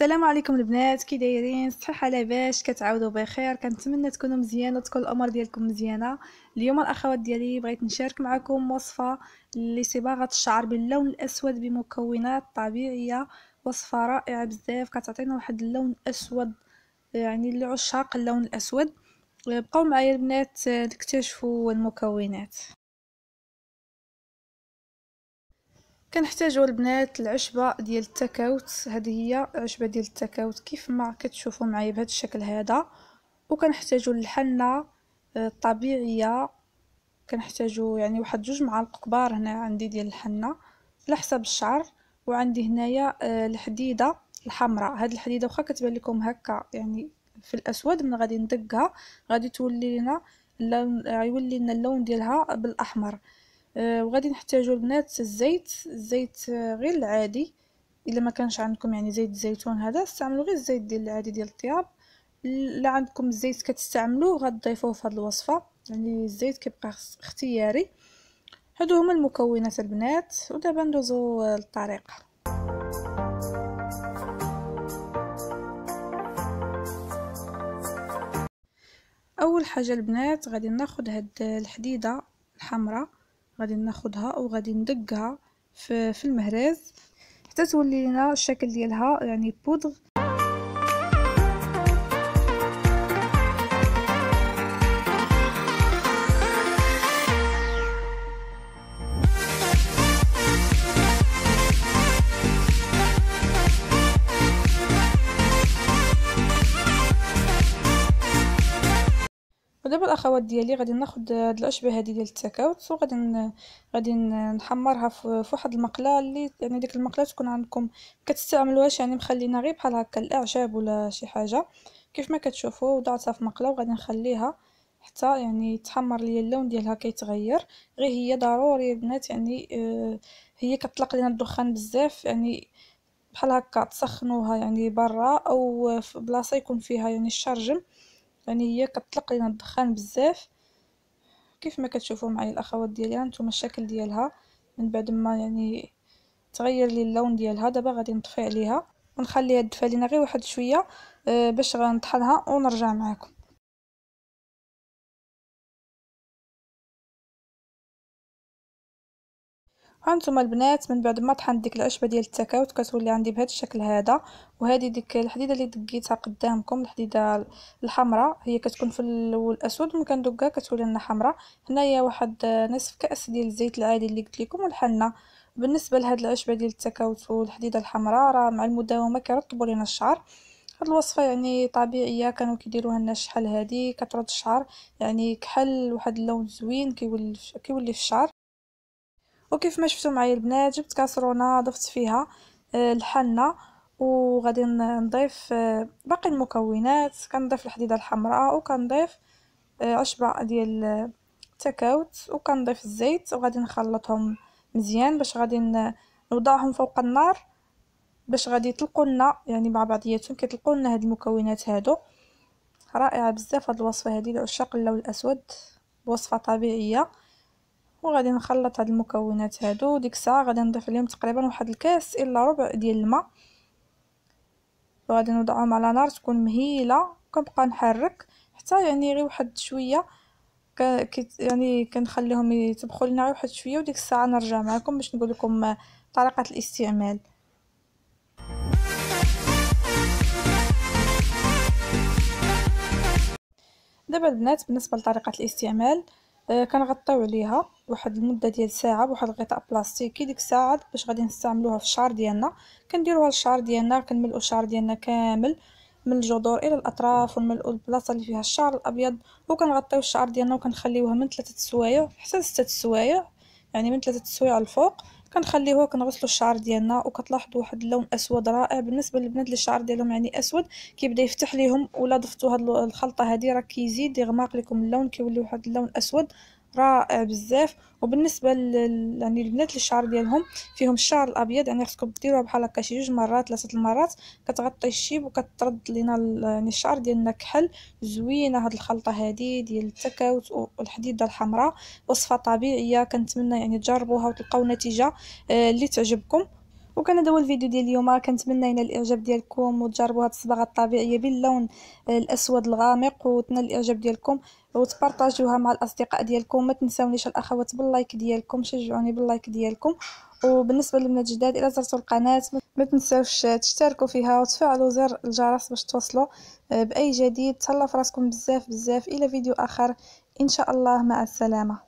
السلام عليكم البنات كي دايرين صحه لاباس كتعاودوا بخير كنتمنى تكونوا مزيان وتكون الامور ديالكم مزيانه اليوم الاخوات ديالي بغيت نشارك معكم وصفه لصباغه الشعر باللون الاسود بمكونات طبيعيه وصفه رائعه بزاف كتعطينا واحد اللون اسود يعني لعشاق اللون الاسود بقاو معايا البنات آه، نكتشفوا المكونات كنحتاجو البنات العشبه ديال التكاوت هذه هي عشبه ديال التكاوت كيف ما كتشوفوا معايا بهذا الشكل هذا وكنحتاجوا الحنه آه، الطبيعيه كنحتاجو يعني واحد جوج معالق كبار هنا عندي ديال الحنه على حسب الشعر وعندي هنايا آه، الحديده الحمراء هاد الحديده واخا كتبان لكم هكا يعني في الاسود من غادي ندقها غادي تولي لنا اللون غيولي آه، لنا اللون ديالها بالاحمر آه، وغادي نحتاجو البنات الزيت الزيت آه، غير العادي الا ما كانش عندكم يعني زيت الزيتون هذا استعملوا غير الزيت ديال العادي ديال الطياب الا عندكم الزيت كتستعملوه غتضيفوه في هذه الوصفه يعني الزيت كيبقى اختياري هادو هما المكونات البنات ودابا ندوزو آه، للطريقه اول حاجه البنات غادي ناخد هاد الحديده الحمراء غادي ناخدها وغادي ندقها في, في المهراز حتى تولي لنا الشكل ديالها يعني بودغ ودابا الاخوات ديالي غادي ناخد هاد الاشبه هادي ديال التكاوت وغادي غادي نحمرها في واحد المقله اللي يعني ديك المقله تكون عندكم كتستعملوهاش يعني مخلينا غير بحال هكا الاعشاب ولا شي حاجه كيف ما كتشوفوا وضعتها في مقله وغادي نخليها حتى يعني تحمر لي اللون ديالها كيتغير غير هي ضروري البنات يعني آه هي كطلق لنا الدخان بزاف يعني بحال هكا تسخنوها يعني برا او في بلاصه يكون فيها يعني الشرجم يعني هي كطلق لينا الدخان بزاف كيف ما كتشوفوا معايا الاخوات ديالي هانتوما الشكل ديالها من بعد ما يعني تغير لي اللون ديالها دابا غادي نطفي عليها ونخليها تدفى لينا غير واحد شويه آه، باش غنطحنها ونرجع معكم هانتوما البنات من بعد ما طحنت ديك العشبه ديال التكاوت كتولي عندي بهذا الشكل هذا وهذه ديك الحديده اللي دقيتها قدامكم الحديده الحمراء هي كتكون في الاول اسود من كندقها كتولي لنا حمراء هنايا واحد نصف كاس ديال الزيت العادي اللي قلت لكم والحنه بالنسبه لهاد العشبه ديال التكاوت والحديده الحمراء راه مع المداومه كيرطبوا لينا الشعر هاد الوصفه يعني طبيعيه كانوا كيديروها لنا شحال هادي كترد الشعر يعني كحل واحد اللون زوين كيولي كيولي في الشعر وكيف ما شفتوا معايا البنات جبت كاسرونه ضفت فيها آه، الحنه وغادي نضيف آه، باقي المكونات كنضيف الحديده الحمراء وكنضيف آه، عشبه ديال التكاوت وكنضيف الزيت وغادي نخلطهم مزيان باش غادي نوضعهم فوق النار باش غادي يطلقوا لنا يعني مع بعضياتهم كيطلقوا لنا هاد المكونات هادو رائعه بزاف هاد الوصفه هادي لعشاق اللون الاسود وصفه طبيعيه وغادي نخلط هاد المكونات هادو ديك الساعه غادي نضيف لهم تقريبا واحد الكاس الا ربع ديال الماء وغادي نوضعهم على نار تكون مهيله كنبقى نحرك حتى يعني غير واحد شويه يعني كنخليهم يطبخوا لنا واحد شويه وديك الساعه نرجع معكم باش نقول لكم طريقه الاستعمال دابا البنات بالنسبه لطريقه الاستعمال آه، كنغطيو عليها واحد المده ديال ساعه بواحد الغطاء بلاستيكي ديك الساعه باش غادي نستعملوها في الشعر ديالنا كنديروها للشعر ديالنا كنملؤوا الشعر ديالنا كامل من الجذور الى الاطراف ونملؤوا البلاصه اللي فيها الشعر الابيض وكنغطيو الشعر ديالنا وكنخليوها من ثلاثه السوايع حتى لسته السوايع يعني من ثلاثه السوايع الفوق كنخليوه كنغسلو الشعر ديالنا وكتلاحظوا واحد اللون اسود رائع بالنسبه للبنات اللي الشعر ديالهم يعني اسود كيبدا يفتح ليهم ولا ضفتوا هاد الخلطه هذه راه كيزيد يغمق لكم اللون كيولي واحد اللون اسود رائع بزاف وبالنسبه لل... يعني البنات اللي الشعر ديالهم فيهم الشعر الابيض يعني خصكم ديروها بحال هكا شي جوج مرات ثلاثه المرات كتغطي الشيب وكترد لينا ال... يعني الشعر ديالنا كحل زوينه هاد الخلطه هادي ديال التكاوت والحديده الحمراء وصفه طبيعيه كنتمنى يعني تجربوها وتلقاو نتيجه آه، اللي تعجبكم وكان هذا هو الفيديو ديال اليوم كنتمنى ينال الاعجاب ديالكم وتجربوا هاد الصباغه الطبيعيه باللون آه، الاسود الغامق وتنال الاعجاب ديالكم وتبارطاجيوها مع الاصدقاء ديالكم ما تنساونيش الاخوات باللايك ديالكم شجعوني باللايك ديالكم وبالنسبه للبنات الجداد الى زرتوا القناه ما تنساوش تشتركوا فيها وتفعلوا زر الجرس باش توصلوا آه، باي جديد تهلاو فراسكم بزاف بزاف الى فيديو اخر ان شاء الله مع السلامه